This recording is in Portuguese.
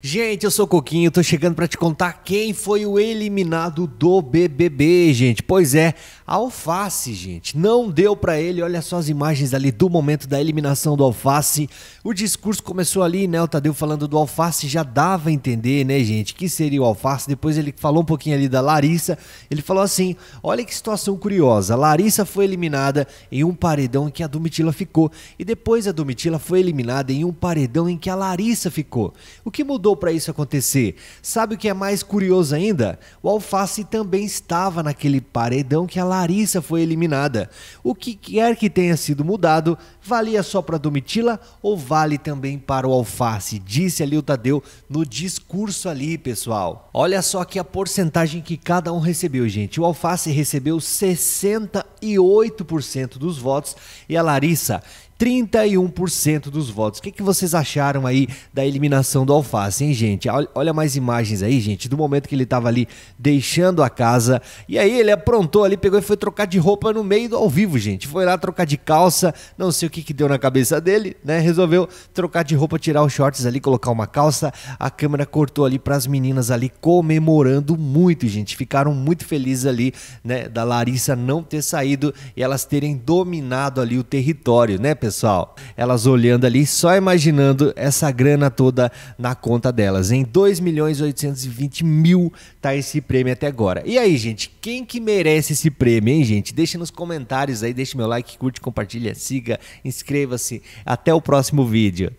Gente, eu sou o Coquinho, tô chegando para te contar quem foi o eliminado do BBB, gente. Pois é, Alface, gente. Não deu para ele, olha só as imagens ali do momento da eliminação do Alface. O discurso começou ali, né, o Tadeu falando do Alface, já dava a entender, né, gente, que seria o Alface. Depois ele falou um pouquinho ali da Larissa. Ele falou assim: "Olha que situação curiosa. A Larissa foi eliminada em um paredão em que a Domitila ficou e depois a Domitila foi eliminada em um paredão em que a Larissa ficou. O que mudou ajudou para isso acontecer. Sabe o que é mais curioso ainda? O Alface também estava naquele paredão que a Larissa foi eliminada. O que quer que tenha sido mudado, valia só para Domitila ou vale também para o Alface? Disse ali o Tadeu no discurso ali, pessoal. Olha só que a porcentagem que cada um recebeu, gente. O Alface recebeu 68% dos votos e a Larissa 31% dos votos. O que, que vocês acharam aí da eliminação do Alface, hein, gente? Olha mais imagens aí, gente, do momento que ele estava ali deixando a casa. E aí ele aprontou ali, pegou e foi trocar de roupa no meio do ao vivo, gente. Foi lá trocar de calça, não sei o que, que deu na cabeça dele, né? Resolveu trocar de roupa, tirar os shorts ali, colocar uma calça. A câmera cortou ali para as meninas ali comemorando muito, gente. Ficaram muito felizes ali, né? Da Larissa não ter saído e elas terem dominado ali o território, né, pessoal? pessoal. Elas olhando ali, só imaginando essa grana toda na conta delas. Em 2 milhões 820 mil tá esse prêmio até agora. E aí, gente, quem que merece esse prêmio, hein, gente? Deixa nos comentários aí, deixa meu like, curte, compartilha, siga, inscreva-se. Até o próximo vídeo.